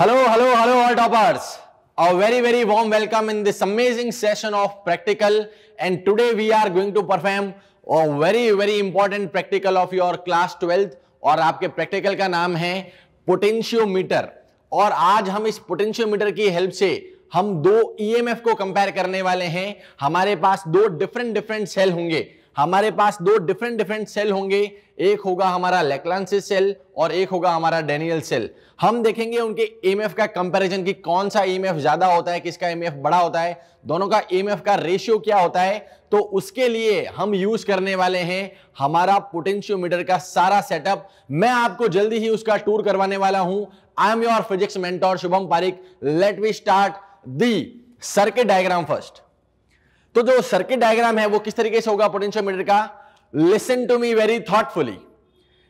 hello hello hello all toppers a very very warm welcome in this amazing session of practical and today we are going to perform a very very important practical of your class twelfth और आपके practical का नाम है potentiometer और आज हम इस potentiometer की हेल्प से हम दो ईएमएफ e को कंपेयर करने वाले हैं हमारे पास दो डिफरेंट डिफरेंट सेल होंगे हमारे पास दो डिफरेंट डिफरेंट सेल होंगे एक होगा हमारा लेकलांसिस सेल और एक होगा हमारा डेनियल सेल हम देखेंगे उनके ईएमएफ e का कंपैरिजन कि कौन सा ईएमएफ e ज्यादा होता है किसका ईएमएफ e बड़ा होता है दोनों का ईएमएफ का रेशियो क्या होता है तो उसके लिए हम यूज करने वाले हैं हमारा पोटेंशियोमीटर का सारा सेटअप मैं आपको जल्दी ही उसका टूर करवाने वाला हूं I am your physics mentor Shubham Pareek let we start the circuit diagram first तो जो सर्किट डायग्राम है वो किस तरीके से होगा पोटेंशियोमीटर का listen to me very thoughtfully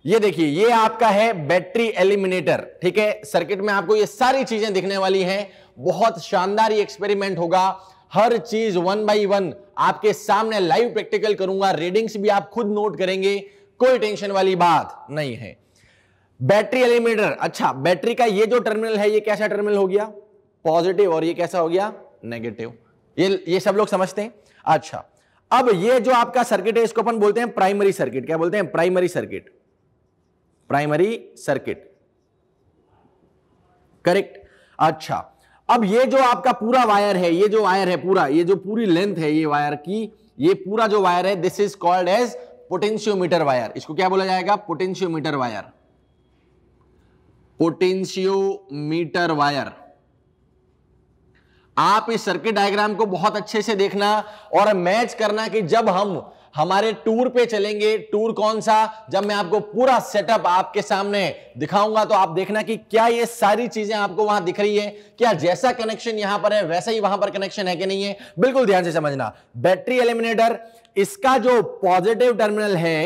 ये देखिए ये आपका है बैटरी एलिमिनेटर ठीक है सर्किट में आपको ये सारी चीजें दिखने वाली हैं बहुत शानदार ये एक्सपेरिमेंट होगा हर चीज वन बाई वन आपके सामने लाइव प्रैक्टिकल करूंगा रीडिंग्स भी आप खुद नोट करेंगे कोई टेंशन वाली बात नहीं है बैटरी एलिमिनेटर अच्छा बैटरी का ये जो टर्मिनल है ये कैसा टर्मिनल हो गया पॉजिटिव और ये कैसा हो गया नेगेटिव ये ये सब लोग समझते हैं अच्छा अब ये जो आपका सर्किट है इसको अपन बोलते हैं प्राइमरी सर्किट क्या बोलते हैं primary circuit primary circuit correct अच्छा अब ये जो आपका पूरा वायर है ये जो वायर है पूरा ये जो पूरी लेंथ है ये वायर की ये पूरा जो वायर है this is called as potentiometer wire इसको क्या बोला जाएगा पोटेंशियोमीटर वायर पोटेंशियोमीटर वायर आप इस सर्किट डायग्राम को बहुत अच्छे से देखना और मैच करना कि जब हम हमारे टूर पे चलेंगे टूर कौन सा जब मैं आपको पूरा सेटअप आपके सामने दिखाऊंगा तो आप देखना कि क्या ये सारी चीजें आपको वहां दिख रही है क्या जैसा कनेक्शन यहां पर है वैसा ही वहां पर कनेक्शन है कि नहीं है बिल्कुल ध्यान से समझना बैटरी एलिमिनेटर इसका जो पॉजिटिव टर्मिनल है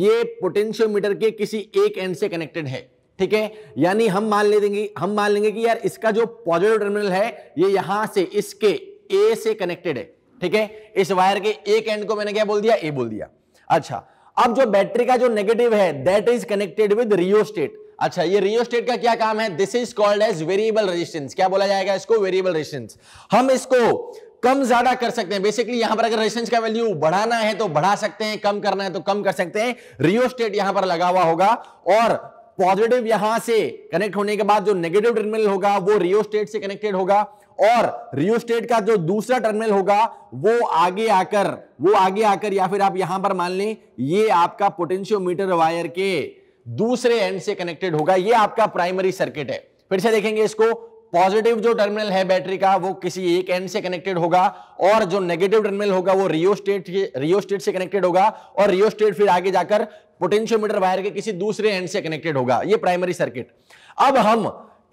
ये पोटेंशियोमीटर के किसी एक एंड से कनेक्टेड है ठीक है यानी हम मान ले देंगे हम मान लेंगे कि यार इसका जो पॉजिटिव टर्मिनल है ये यहां से इसके ए से कनेक्टेड है ठीक है इस वायर के एक एंड को मैंने क्या बोल दिया ए बोल दिया अच्छा अब जो बैटरी का जो नेगेटिव है that is connected with rheostat अच्छा ये रियो स्टेट का क्या काम है this is called as variable resistance क्या बोला जाएगा इसको वेरिएबल रेजिस्टेंस हम इसको कम ज्यादा कर सकते हैं बेसिकली यहां पर अगर रेजिस्टेंस का वैल्यू बढ़ाना है तो बढ़ा सकते हैं कम करना है तो कम कर सकते हैं रियो स्टेट यहां पर लगा हुआ होगा और पॉजिटिव यहां से कनेक्ट होने के बाद जो नेगेटिव टर्मिनल होगा वो रियो स्टेट से कनेक्टेड होगा और रियोस्टेट का जो दूसरा टर्मिनल होगा वो आगे आकर वो आगे आकर या फिर आप यहां पर मान लें ये आपका पोटेंशियोमीटर वायर के दूसरे एंड से कनेक्टेड होगा ये आपका प्राइमरी सर्किट है फिर से देखेंगे इसको पॉजिटिव जो टर्मिनल है बैटरी का वो किसी एक एंड से कनेक्टेड होगा और जो नेगेटिव टर्मिनल होगा वो रियो स्टेट रियो स्टेट से कनेक्टेड होगा और रियो स्टेट फिर आगे जाकर पोटेंशियोमीटर वायर के किसी दूसरे एंड से कनेक्टेड होगा ये प्राइमरी सर्किट अब हम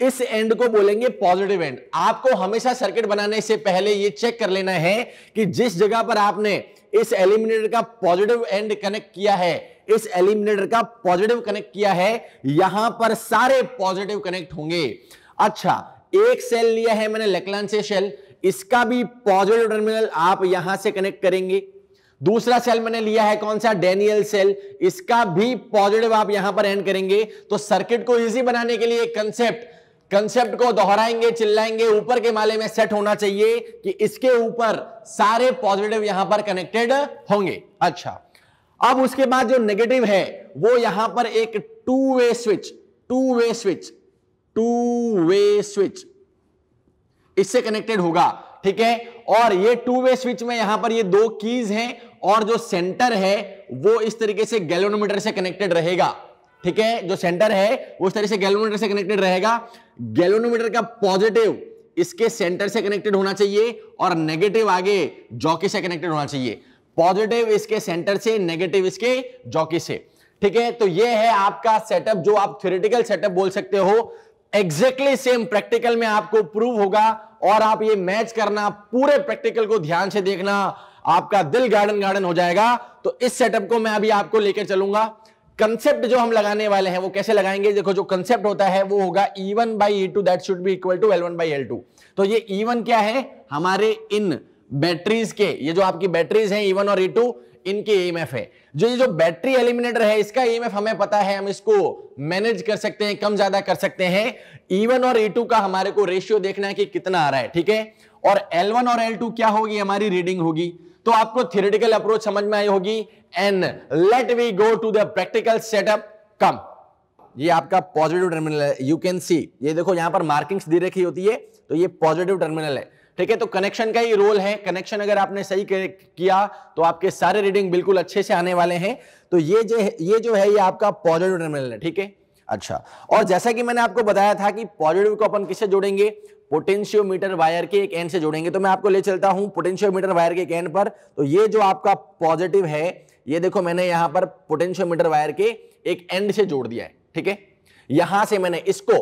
इस एंड को बोलेंगे पॉजिटिव एंड आपको हमेशा सर्किट बनाने से पहले ये चेक कर लेना है कि जिस जगह पर आपने इस एलिमिनेटर का पॉजिटिव एंड कनेक्ट किया है इस एलिमिनेटर का पॉजिटिव कनेक्ट किया है यहां पर सारे पॉजिटिव कनेक्ट होंगे अच्छा एक सेल लिया है मैंने लेकलान से सेल इसका भी पॉजिटिव टर्मिनल आप यहां से कनेक्ट करेंगे दूसरा सेल मैंने लिया है कौन सा डेनियल सेल इसका भी पॉजिटिव आप यहां पर एंड करेंगे तो सर्किट को इजी बनाने के लिए कंसेप्ट कंसेप्ट को दोहराएंगे चिल्लाएंगे ऊपर के माले में सेट होना चाहिए कि इसके ऊपर सारे पॉजिटिव यहां पर कनेक्टेड होंगे अच्छा अब उसके बाद जो नेगेटिव है वो यहां पर एक two way switch two way switch two way switch इससे कनेक्टेड होगा ठीक है और ये टू वे स्विच में यहां पर ये दो कीज हैं और जो सेंटर है वो इस तरीके से गैलोनोमीटर से कनेक्टेड रहेगा ठीक है जो सेंटर है वो इस तरीके से गैलोमीटर से कनेक्टेड रहेगा गैलोनोमीटर का पॉजिटिव इसके सेंटर से कनेक्टेड होना चाहिए और नेगेटिव आगे जॉकी से कनेक्टेड होना चाहिए पॉजिटिव इसके सेंटर से नेगेटिव इसके जॉकी से ठीक है तो ये है आपका सेटअप जो आप थ्योरेटिकल सेटअप बोल सकते हो एग्जैक्टली सेम प्रैक्टिकल में आपको प्रूव होगा और आप ये मैच करना पूरे प्रैक्टिकल को ध्यान से देखना आपका दिल गार्डन गार्डन हो जाएगा तो इस सेटअप को मैं अभी आपको लेकर चलूंगा कंसेप्ट जो हम लगाने वाले हैं वो कैसे लगाएंगे देखो जो कंसेप्ट होता है वो होगा E1 one by E two that should be equal to L one by L two तो ये E1 क्या है हमारे इन बैटरीज के ये जो आपकी बैटरीज हैं E1 और E2 टू इनके ईएमएफ e है जो ये जो बैटरी एलिमिनेटर है इसका ईएमएफ e हमें पता है हम इसको मैनेज कर सकते हैं कम ज्यादा कर सकते हैं E1 और ई e का हमारे को रेशियो देखना है कि कितना आ रहा है ठीक है और एल और एल क्या होगी हमारी रीडिंग होगी तो आपको थियोरिटिकल अप्रोच समझ में आई होगी and let we go to the practical setup come ये आपका पॉजिटिव टर्मिनल है यू कैन सी ये देखो यहां पर मार्किंग्स दी रखी होती है तो ये पॉजिटिव टर्मिनल है ठीक है तो कनेक्शन का ही रोल है कनेक्शन अगर आपने सही किया तो आपके सारे रीडिंग बिल्कुल अच्छे से आने वाले हैं तो ये जो ये जो है ये आपका पॉजिटिव टर्मिनल है ठीक है अच्छा और जैसा कि मैंने आपको बताया था कि पॉजिटिव को अपन किससे जोड़ेंगे पोटेंशियोमीटर वायर के एक एंड से जोड़ेंगे तो मैं आपको ले चलता हूं पोटेंशियोमीटर वायर के एक एंड पर तो ये जो आपका पॉजिटिव है ये देखो मैंने यहां पर पोटेंशियोमीटर वायर के एक एंड से जोड़ दिया है ठीक है यहां से मैंने इसको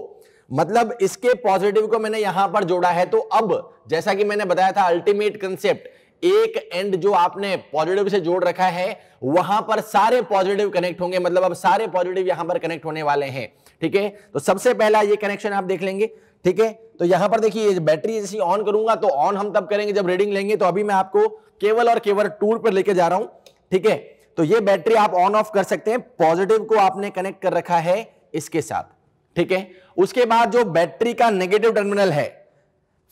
मतलब इसके पॉजिटिव को मैंने यहां पर जोड़ा है तो अब जैसा कि मैंने बताया था अल्टीमेट कंसेप्ट एक एंड जो आपने पॉजिटिव से जोड़ रखा है वहां पर सारे पॉजिटिव कनेक्ट होंगे मतलब अब सारे पॉजिटिव यहां पर कनेक्ट होने वाले हैं ठीक है तो सबसे पहला ये कनेक्शन आप देख लेंगे ठीक है तो यहां पर देखिए बैटरी जैसे ऑन करूंगा तो ऑन हम तब करेंगे जब रीडिंग लेंगे तो अभी मैं आपको केवल और केवल टूर पर लेके जा रहा हूं ठीक है तो ये बैटरी आप ऑन ऑफ कर सकते हैं पॉजिटिव को आपने कनेक्ट कर रखा है इसके साथ ठीक है उसके बाद जो बैटरी का नेगेटिव टर्मिनल है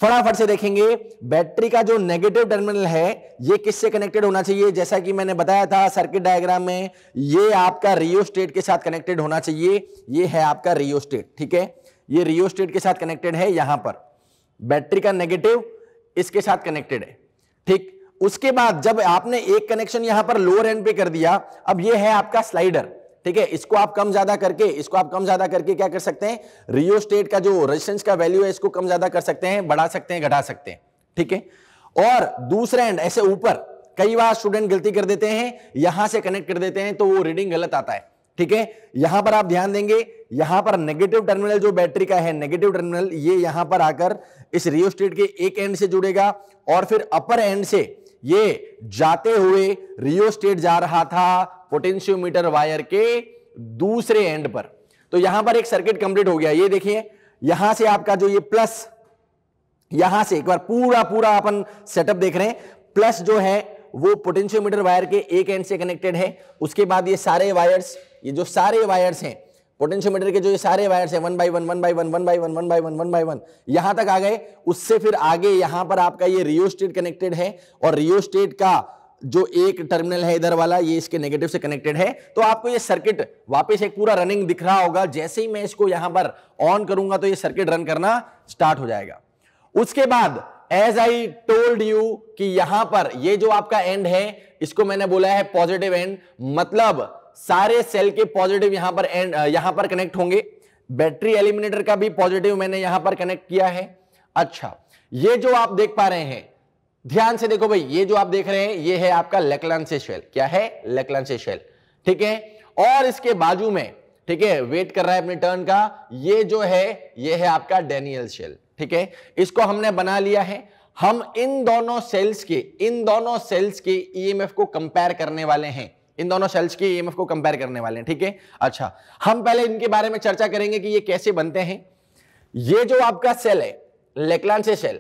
फटाफट से देखेंगे बैटरी का जो नेगेटिव टर्मिनल है ये किससे कनेक्टेड होना चाहिए जैसा कि मैंने बताया था सर्किट डायग्राम में ये आपका रियो स्टेट के साथ कनेक्टेड होना चाहिए ये है आपका रियो स्टेट ठीक है ये रियो स्टेट के साथ कनेक्टेड है यहां पर बैटरी का नेगेटिव इसके साथ कनेक्टेड है ठीक उसके बाद जब आपने एक कनेक्शन यहां पर लोअर एंड पे कर दिया अब यह है आपका स्लाइडर ठीक है इसको आप कम ज्यादा करके इसको आप कम ज्यादा करके क्या कर सकते हैं रियो स्टेट का जो रेजिस्टेंस का वैल्यू है इसको कम ज्यादा कर सकते हैं बढ़ा सकते हैं घटा सकते हैं ठीक है और दूसरे एंड ऐसे ऊपर कई बार स्टूडेंट गलती कर देते हैं यहां से कनेक्ट कर देते हैं तो वो रीडिंग गलत आता है ठीक है यहां पर आप ध्यान देंगे यहां पर नेगेटिव टर्मिनल जो बैटरी का है नेगेटिव टर्मिनल ये यहां पर आकर इस रियो स्टेट के एक एंड से जुड़ेगा और फिर अपर एंड से ये जाते हुए रियो स्टेट जा रहा था पोटेंशियोमीटर वायर के दूसरे एंड पर तो यहां पर एक सर्किट कंप्लीट हो गया ये देखिए यहां से आपका जो ये प्लस यहां से एक बार पूरा पूरा अपन सेटअप देख रहे हैं प्लस जो है वो पोटेंशियोमीटर वायर के एक एंड से कनेक्टेड है उसके बाद ये सारे वायर्स ये जो सारे वायर्स हैं पोटेंशियोमीटर के जो ये सारे वायर्स हैं one by one one by one one by one one by one one by one यहां तक आ गए उससे फिर आगे यहां पर आपका ये रियोस्टेट कनेक्टेड है और रियोस्टेट का जो एक टर्मिनल है इधर वाला ये इसके नेगेटिव से कनेक्टेड है तो आपको ये सर्किट वापस एक पूरा रनिंग दिख रहा होगा जैसे ही मैं इसको यहां पर ऑन करूंगा तो ये सर्किट रन करना स्टार्ट हो जाएगा उसके बाद एज आई टोल्ड यू कि यहां पर ये जो आपका एंड है इसको मैंने बोला है पॉजिटिव एंड मतलब सारे सेल के पॉजिटिव यहां पर एंड यहां पर कनेक्ट होंगे बैटरी एलिमिनेटर का भी पॉजिटिव मैंने यहां पर कनेक्ट किया है अच्छा ये जो आप देख पा रहे हैं ध्यान से देखो भाई ये जो आप देख रहे हैं ये है आपका से शेल क्या है से शेल ठीक है और इसके बाजू में ठीक है वेट कर रहा है अपने टर्न का ये जो है ये है आपका डेनियल शेल ठीक है इसको हमने बना लिया है हम इन दोनों सेल्स के इन दोनों सेल्स के ईएमएफ e को कंपेयर करने वाले हैं इन दोनों सेल्स के ई e को कंपेयर करने वाले हैं ठीक है अच्छा हम पहले इनके बारे में चर्चा करेंगे कि ये कैसे बनते हैं ये जो आपका सेल है लेकलान से सेल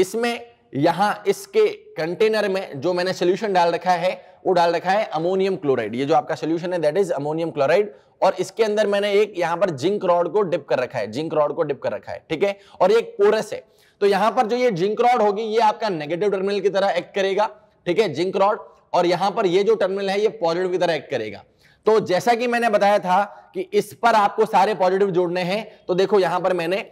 इसमें यहां इसके कंटेनर में जो मैंने सोल्यूशन डाल रखा है वो डाल रखा है अमोनियम क्लोराइड ये जो आपका सोल्यूशन है दैट इज अमोनियम क्लोराइड और इसके अंदर मैंने एक यहां पर जिंक रॉड को डिप कर रखा है जिंक रॉड को डिप कर रखा है ठीक है और ये एक पोरस है तो यहां पर जो ये जिंक रॉड होगी ये आपका नेगेटिव टर्मिनल की तरह एक्ट करेगा ठीक है जिंक रॉड और यहां पर ये जो टर्मिनल है ये पॉजिटिव की तरह एक्ट करेगा तो जैसा कि मैंने बताया था कि इस पर आपको सारे पॉजिटिव जोड़ने हैं तो देखो यहां पर मैंने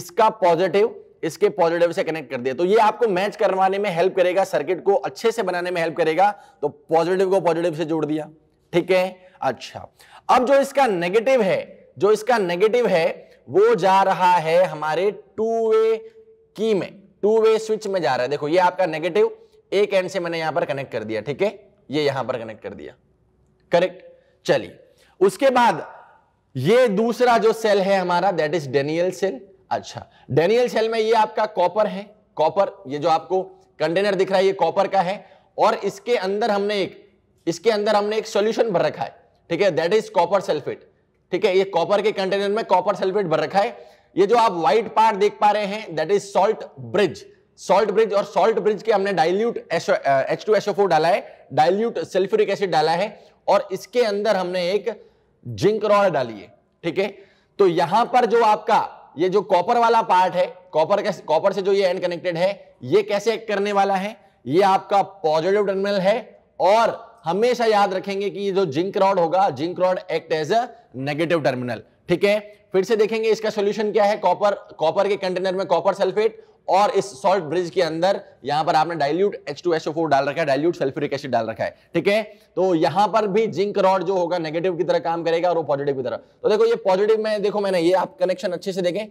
इसका पॉजिटिव इसके पॉजिटिव से कनेक्ट कर दिया तो ये आपको मैच करवाने में हेल्प करेगा सर्किट को अच्छे से बनाने में हेल्प करेगा तो पॉजिटिव को पॉजिटिव से जोड़ दिया ठीक है अच्छा अब जो इसका नेगेटिव है जो इसका नेगेटिव है वो जा रहा है हमारे टू वे की में टू वे स्विच में जा रहा है देखो ये आपका नेगेटिव एक एंड से मैंने यहां पर कनेक्ट कर दिया ठीक है ये यहां पर कनेक्ट कर दिया करेक्ट चलिए उसके बाद ये दूसरा जो सेल है हमारा दैट इज डेनियल सेल अच्छा डेनियल सेल में ये आपका कॉपर है कॉपर ये जो आपको कंटेनर दिख रहा है ये कॉपर का है और इसके अंदर हमने एक इसके अंदर हमने एक सॉल्यूशन भर रखा है ठीक है दैट इज कॉपर सल्फेट ठीक है ये कॉपर के कंटेनर में कॉपर सल्फेट भर रखा है ये जो आप व्हाइट पार्ट देख पा रहे हैं that is salt bridge salt bridge और सॉल्ट ब्रिज के हमने dilute H two SO four डाला है डाइल्यूट सल्फ्यूरिक एसिड डाला है और इसके अंदर हमने एक जिंक रॉड डाली है ठीक है तो यहां पर जो आपका ये जो कॉपर वाला पार्ट है कॉपर कैसे कॉपर से जो ये एंड कनेक्टेड है ये कैसे एक्ट करने वाला है ये आपका पॉजिटिव टर्मिनल है और हमेशा याद रखेंगे कि ये जो जिंक रॉड होगा zinc rod act as a negative terminal ठीक है फिर से देखेंगे इसका सोल्यूशन क्या है कॉपर कॉपर के कंटेनर में कॉपर सल्फेट और इस सॉल्ट ब्रिज के अंदर यहां पर आपने डाइल्यूट H2SO4 डाल रखा है डाइल्यूट सल्फ्यूरिक एसिड डाल रखा है ठीक है तो यहां पर भी जिंक रॉड जो होगा नेगेटिव की तरह काम करेगा और वो पॉजिटिव की तरह तो देखो ये पॉजिटिव में देखो मैंने ये आप कनेक्शन अच्छे से देखें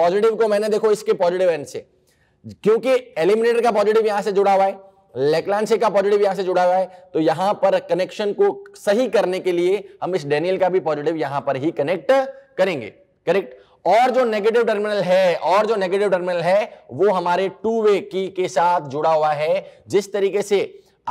पॉजिटिव को मैंने देखो इसके पॉजिटिव एंड से क्योंकि एलिमिनेटर का पॉजिटिव यहां से जुड़ा हुआ है लेकलांसे का पॉजिटिव यहां से जुड़ा हुआ है तो यहां पर कनेक्शन को सही करने के लिए हम इस डेनियल का भी पॉजिटिव यहां पर ही कनेक्ट करेंगे करेक्ट और जो नेगेटिव टर्मिनल है और जो नेगेटिव टर्मिनल है वो हमारे टू वे की के साथ जुड़ा हुआ है जिस तरीके से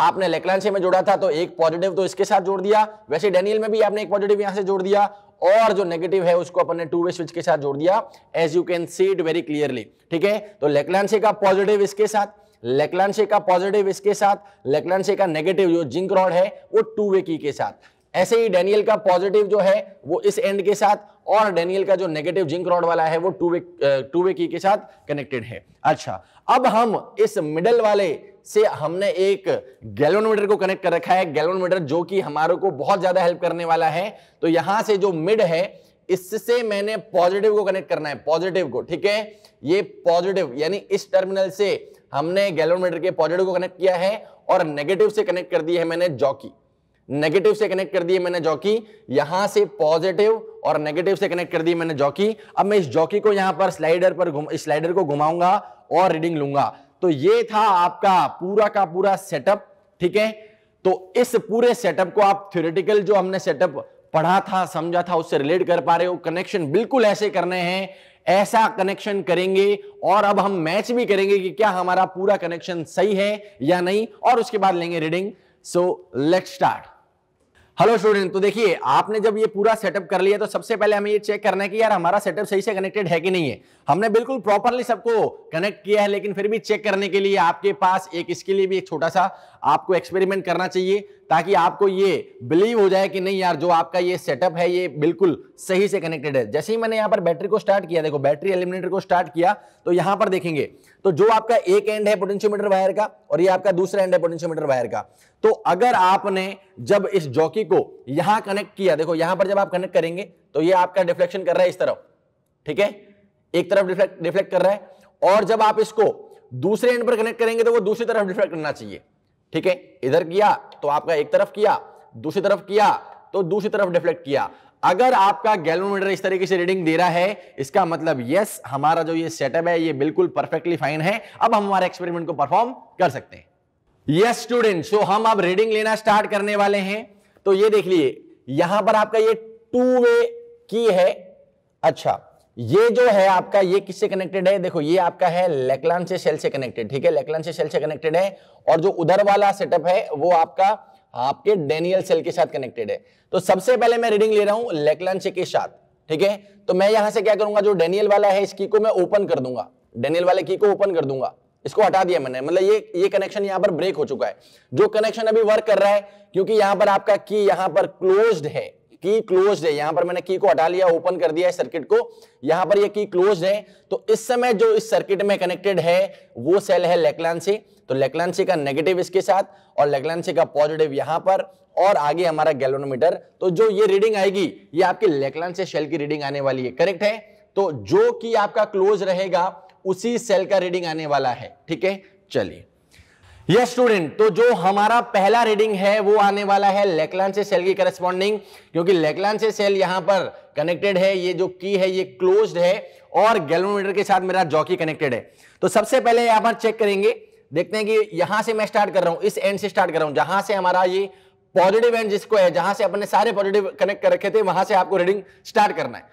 आपने लेकलांशे में जोड़ा था तो एक पॉजिटिव तो इसके साथ जोड़ दिया वैसे डेनियल में भी आपने एक पॉजिटिव यहां से जोड़ दिया और जो नेगेटिव है उसको अपने टू वे स्विच के साथ जोड़ दिया as you can see it very clearly ठीक है तो लेकलांशे का पॉजिटिव इसके साथ लेकलांशे का पॉजिटिव इसके साथ लेकलांशे का नेगेटिव जो जिंक रॉड है वो टू वे की के साथ ऐसे ही डेनियल का पॉजिटिव जो है वो इस एंड के साथ और डेनियल का जो नेगेटिव जिंक रॉड वाला है वो टू वे टू वे की के साथ कनेक्टेड है अच्छा अब हम इस मिडल वाले से हमने एक गैलोनोमीटर को कनेक्ट कर रखा है गैलोनोमीटर जो कि हमारे को बहुत ज्यादा हेल्प करने वाला है तो यहां से जो मिड है इससे मैंने पॉजिटिव को कनेक्ट करना है पॉजिटिव को ठीक है ये पॉजिटिव यानी इस टर्मिनल से हमने गैलोमीटर के पॉजिटिव को कनेक्ट किया है और नेगेटिव से कनेक्ट कर दी है मैंने जॉकी नेगेटिव से कनेक्ट कर दिए मैंने जॉकी यहां से पॉजिटिव और नेगेटिव से कनेक्ट कर दिए मैंने जॉकी अब मैं इस जॉकी को यहां पर स्लाइडर पर स्लाइडर को घुमाऊंगा और रीडिंग लूंगा तो ये था आपका पूरा का पूरा सेटअप ठीक है तो इस पूरे सेटअप को आप थ्योरेटिकल जो हमने सेटअप पढ़ा था समझा था उससे रिलेट कर पा रहे हो कनेक्शन बिल्कुल ऐसे करने हैं ऐसा कनेक्शन करेंगे और अब हम मैच भी करेंगे कि क्या हमारा पूरा कनेक्शन सही है या नहीं और उसके बाद लेंगे reading so let start hello student तो देखिए आपने जब ये पूरा सेटअप कर लिया तो सबसे पहले हमें ये चेक करना है कि यार हमारा सेटअप सही से कनेक्टेड है कि नहीं है हमने बिल्कुल प्रॉपरली सबको कनेक्ट किया है लेकिन फिर भी चेक करने के लिए आपके पास एक इसके लिए भी एक छोटा सा आपको एक्सपेरिमेंट करना चाहिए ताकि आपको ये बिलीव हो जाए कि नहीं यार जो आपका ये सेटअप है ये बिल्कुल सही से कनेक्टेड है जैसे ही मैंने यहाँ पर बैटरी को स्टार्ट किया देखो बैटरी एलिमिनेटर को स्टार्ट किया तो यहाँ पर देखेंगे तो जो आपका एक एंड है पोटेंशियोमीटर वायर का और ये आपका दूसरा एंड है पोटेंशियोमीटर वायर का तो अगर आपने जब इस जॉकी को यहाँ कनेक्ट किया देखो यहाँ पर जब आप कनेक्ट करेंगे तो ये आपका डिफ्लेक्शन कर रहा है इस तरफ ठीक है एक तरफ डिफ्लेक्ट डिफ्लेक्ट कर रहा है और जब आप इसको दूसरे एंड पर कनेक्ट करेंगे तो वो दूसरी तरफ डिफ्लेक्ट करना चाहिए ठीक है इधर किया तो आपका एक तरफ किया दूसरी तरफ किया तो दूसरी तरफ डिफ्लेक्ट किया अगर आपका गैलोमीटर इस तरीके से रीडिंग दे रहा है इसका मतलब यस हमारा जो ये सेटअप है ये बिल्कुल परफेक्टली फाइन है अब हम हमारे एक्सपेरिमेंट को परफॉर्म कर सकते हैं यस स्टूडेंट सो हम अब रीडिंग लेना स्टार्ट करने वाले हैं तो ये देख लिए यहां पर आपका ये टू वे की है अच्छा ये जो है आपका ये किससे कनेक्टेड है देखो ये आपका है लेकलान से सेल से कनेक्टेड ठीक है लेकलान से सेल से कनेक्टेड है और जो उधर वाला सेटअप है वो आपका आपके डेनियल सेल के साथ कनेक्टेड है तो सबसे पहले मैं रीडिंग ले रहा हूं से के साथ ठीक है तो मैं यहां से क्या करूंगा जो डेनियल वाला है इस की को मैं ओपन कर दूंगा डेनियल वाले की को ओपन कर दूंगा इसको हटा दिया मैंने मतलब ये ये कनेक्शन यहां पर ब्रेक हो चुका है जो कनेक्शन अभी वर्क कर रहा है क्योंकि यहां पर आपका की यहां पर क्लोज्ड है की क्लोज है यहां पर मैंने की को हटा लिया ओपन कर दिया है सर्किट को यहां पर ये की क्लोज है तो इस समय जो इस सर्किट में कनेक्टेड है वो सेल है लेकलांसी तो लेकलांसी का नेगेटिव इसके साथ और लेकलांसी का पॉजिटिव यहां पर और आगे हमारा गैलोनोमीटर तो जो ये रीडिंग आएगी ये आपकी लेकलांसी सेल की रीडिंग आने वाली है करेक्ट है तो जो कि आपका क्लोज रहेगा उसी सेल का रीडिंग आने वाला है ठीक है चलिए यस स्टूडेंट तो जो हमारा पहला रीडिंग है वो आने वाला है लेकलान से सेल की करस्पॉन्डिंग क्योंकि लेकलान से सेल यहां पर कनेक्टेड है ये जो की है ये क्लोज्ड है और गैलोमीटर के साथ मेरा जॉकी कनेक्टेड है तो सबसे पहले यहां पर चेक करेंगे देखते हैं कि यहां से मैं स्टार्ट कर रहा हूं इस एंड से स्टार्ट कर रहा हूं जहां से हमारा ये पॉजिटिव एंड जिसको है जहां से अपने सारे पॉजिटिव कनेक्ट कर रखे थे वहां से आपको रीडिंग स्टार्ट करना है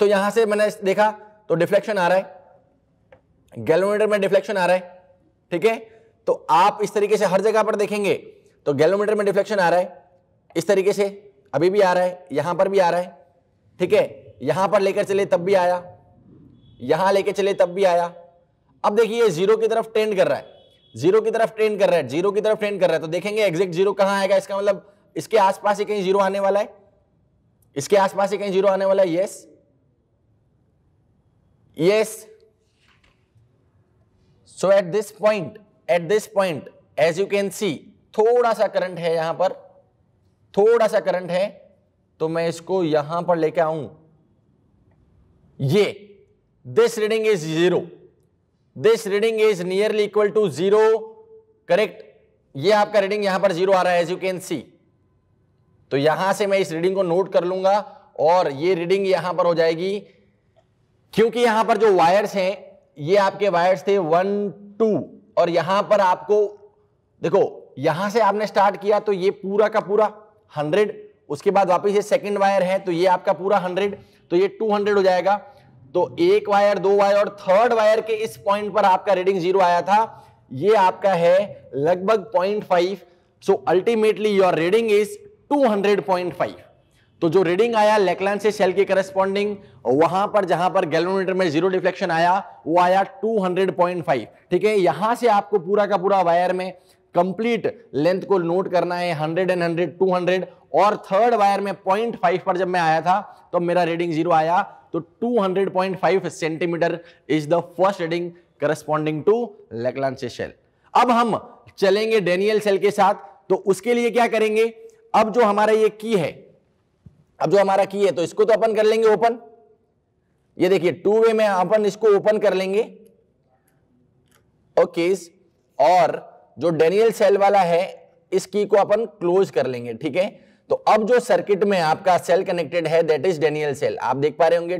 तो यहां से मैंने देखा तो डिफ्लेक्शन आ रहा है गैलोमीटर में डिफ्लेक्शन आ रहा है ठीक है तो आप इस तरीके से हर जगह पर देखेंगे तो गैलोमीटर में डिफ्लेक्शन आ रहा है इस तरीके से अभी भी आ रहा है यहां पर भी आ रहा है ठीक है यहां पर लेकर चले तब भी आया यहां लेकर चले तब भी आया अब देखिए जीरो की तरफ ट्रेंड कर रहा है जीरो की तरफ ट्रेंड कर रहा है जीरो की तरफ ट्रेंड कर रहा है तो देखेंगे एग्जैक्ट जीरो कहां आएगा इसका मतलब इसके आसपास ही कहीं जीरो आने वाला है इसके आसपास ही कहीं जीरो आने वाला है yes yes so at this point at this point as you can see थोड़ा सा करंट है यहां पर थोड़ा सा करंट है तो मैं इसको यहां पर लेके आऊं ये this reading is zero this reading is nearly equal to zero correct ये आपका रीडिंग यहां पर जीरो आ रहा है एज यू कैन सी तो यहां से मैं इस रीडिंग को नोट कर लूंगा और ये रीडिंग यहां पर हो जाएगी क्योंकि यहां पर जो वायर्स हैं ये आपके वायर्स थे वन टू और यहां पर आपको देखो यहां से आपने स्टार्ट किया तो ये पूरा का पूरा हंड्रेड उसके बाद वापस ये सेकंड वायर है तो ये आपका पूरा हंड्रेड तो ये टू हंड्रेड हो जाएगा तो एक वायर दो वायर और थर्ड वायर के इस पॉइंट पर आपका रीडिंग जीरो आया था ये आपका है लगभग point five so ultimately your reading is two hundred point five तो जो रीडिंग आया लेकलैंड से सेल के करस्पॉन्डिंग वहां पर जहां पर गैलोमीटर में जीरो डिफ्लेक्शन आया वो आया 200.5 ठीक है यहां से आपको पूरा का पूरा वायर में कंप्लीट लेंथ को नोट करना है 100 एंड 100 200 और थर्ड वायर में 0.5 पर जब मैं आया था तो मेरा रीडिंग जीरो आया तो 200.5 centimetre is the first reading corresponding to Leclanche से अब हम चलेंगे डेनियल सेल के साथ तो उसके लिए क्या करेंगे अब जो हमारा ये की है अब जो हमारा की है तो इसको तो अपन कर लेंगे ओपन ये देखिए टू वे में अपन इसको ओपन कर लेंगे ओके और जो डेनियल सेल वाला है इस की को अपन क्लोज कर लेंगे ठीक है तो अब जो सर्किट में आपका सेल कनेक्टेड है दैट इज डेनियल सेल आप देख पा रहे होंगे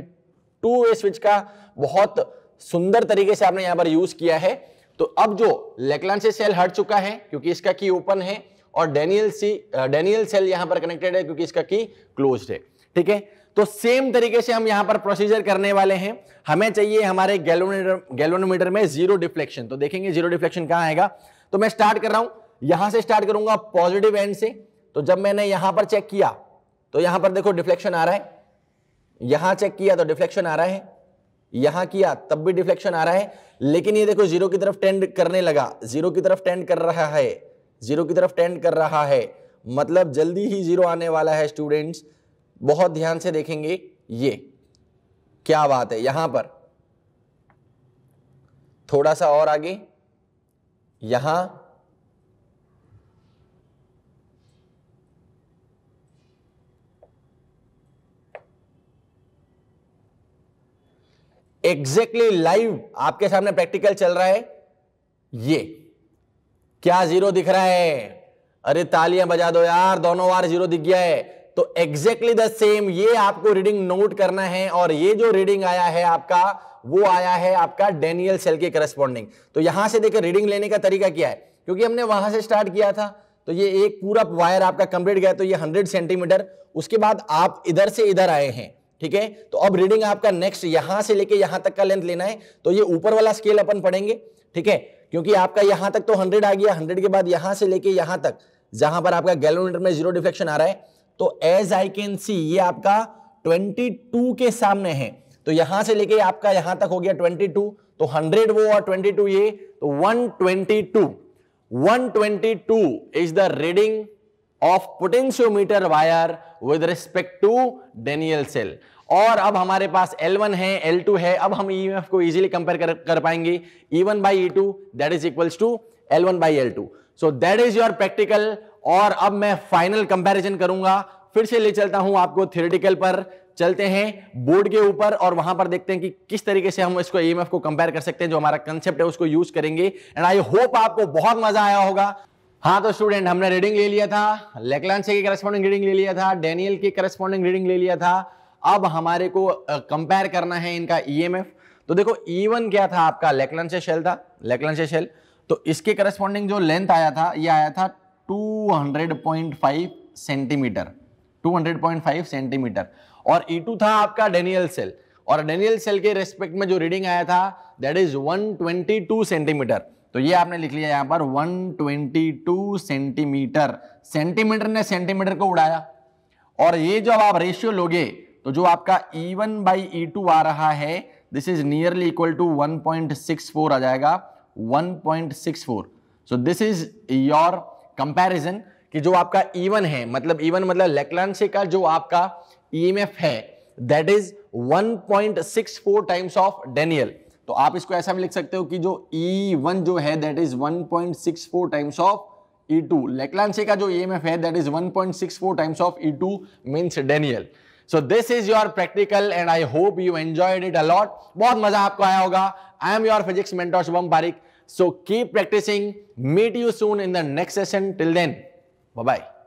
टू वे स्विच का बहुत सुंदर तरीके से आपने यहां पर यूज किया है तो अब जो लेकलान से सेल हट चुका है क्योंकि इसका की ओपन है और डेनियल सी डेनियल सेल यहां पर कनेक्टेड है क्योंकि इसका की क्लोज है ठीक है तो सेम तरीके से हम यहां पर प्रोसीजर करने वाले हैं हमें चाहिए हमारे गैलोमीटर गैलोमीटर में जीरो डिफ्लेक्शन तो देखेंगे जीरो डिफ्लेक्शन कहां आएगा तो मैं स्टार्ट कर रहा हूं यहां से स्टार्ट करूंगा पॉजिटिव एंड से तो जब मैंने यहां पर चेक किया तो यहां पर देखो डिफ्लेक्शन आ रहा है यहां चेक किया तो डिफ्लेक्शन आ रहा है यहां किया तब भी डिफ्लेक्शन आ रहा है लेकिन ये देखो जीरो की तरफ टेंड करने लगा जीरो की तरफ टेंड कर रहा है जीरो की तरफ टेंड कर रहा है मतलब जल्दी ही जीरो आने वाला है स्टूडेंट्स बहुत ध्यान से देखेंगे ये क्या बात है यहां पर थोड़ा सा और आगे यहां एग्जैक्टली exactly लाइव आपके सामने प्रैक्टिकल चल रहा है ये क्या जीरो दिख रहा है अरे तालियां बजा दो यार दोनों बार जीरो दिख गया है तो एग्जैक्टली द सेम ये आपको रीडिंग नोट करना है और ये जो रीडिंग आया है आपका वो आया है आपका डेनियल सेल के करस्पॉन्डिंग तो यहां से देखिए रीडिंग लेने का तरीका क्या है क्योंकि हमने वहां से स्टार्ट किया था तो ये एक पूरा वायर आपका कंप्लीट गया तो ये 100 सेंटीमीटर उसके बाद आप इधर से इधर आए हैं ठीक है तो अब रीडिंग आपका नेक्स्ट यहां से लेके यहां तक का लेंथ लेना है तो ये ऊपर वाला स्केल अपन पढ़ेंगे ठीक है क्योंकि आपका यहां तक तो हंड्रेड आ गया हंड्रेड के बाद यहां से लेके यहां तक जहां पर आपका गैलोमीटर में जीरो डिफ्लेक्शन आ रहा है तो एज आई कैन सी ये आपका 22 के सामने है तो यहां से लेके आपका यहां तक हो गया 22 तो 100 वो और 22 ये तो 122 122 is the reading of potentiometer wire with respect to Daniell cell और अब हमारे पास L1 है L2 है अब हम ई e को इजीली कंपेयर कर, कर पाएंगे E1 one by E two that is equals to L one by L so that is your practical और अब मैं फाइनल कंपैरिजन करूंगा फिर से ले चलता हूं आपको थियोरिटिकल पर चलते हैं बोर्ड के ऊपर और वहां पर देखते हैं कि किस तरीके से हम इसको ईएमएफ e को कंपेयर कर सकते हैं जो हमारा कंसेप्ट है उसको यूज करेंगे एंड आई होप आपको बहुत मजा आया होगा हाँ तो स्टूडेंट हमने रीडिंग ले लिया था लेकलान से की करस्पॉन्डिंग रीडिंग ले लिया था डेनियल की करस्पॉन्डिंग रीडिंग ले लिया था अब हमारे को कंपेयर करना है इनका ईएमएफ e तो देखो E1 क्या था आपका लेकलन से शेल था लेकलन से शेल तो इसके करस्पॉन्डिंग जो लेंथ आया था ये आया था 200.5 सेंटीमीटर 200.5 सेंटीमीटर और E2 था आपका डेनियल सेल और डेनियल सेल के रेस्पेक्ट में जो रीडिंग आया था दैट इज 122 सेंटीमीटर तो ये आपने लिख लिया यहां पर 122 सेंटीमीटर सेंटीमीटर ने सेंटीमीटर को उड़ाया और ये जो आप रेशियो लोगे तो जो आपका E1 वन बाई ई आ रहा है this is nearly equal to 1.64 आ जाएगा 1.64 so this is your comparison कि जो आपका E1 है मतलब E1 मतलब लेक्लांसे का जो आपका EMF है that is 1.64 times of Daniell तो आप इसको ऐसा भी लिख सकते हो कि जो E1 जो है that is 1.64 times of E2 Leclanche का जो EMF है that is 1.64 times of E2 means Daniell so this is your practical and I hope you enjoyed it a lot बहुत मजा आपको आया होगा I am your physics mentor Shubham Barik so keep practising meet you soon in the next session till then bye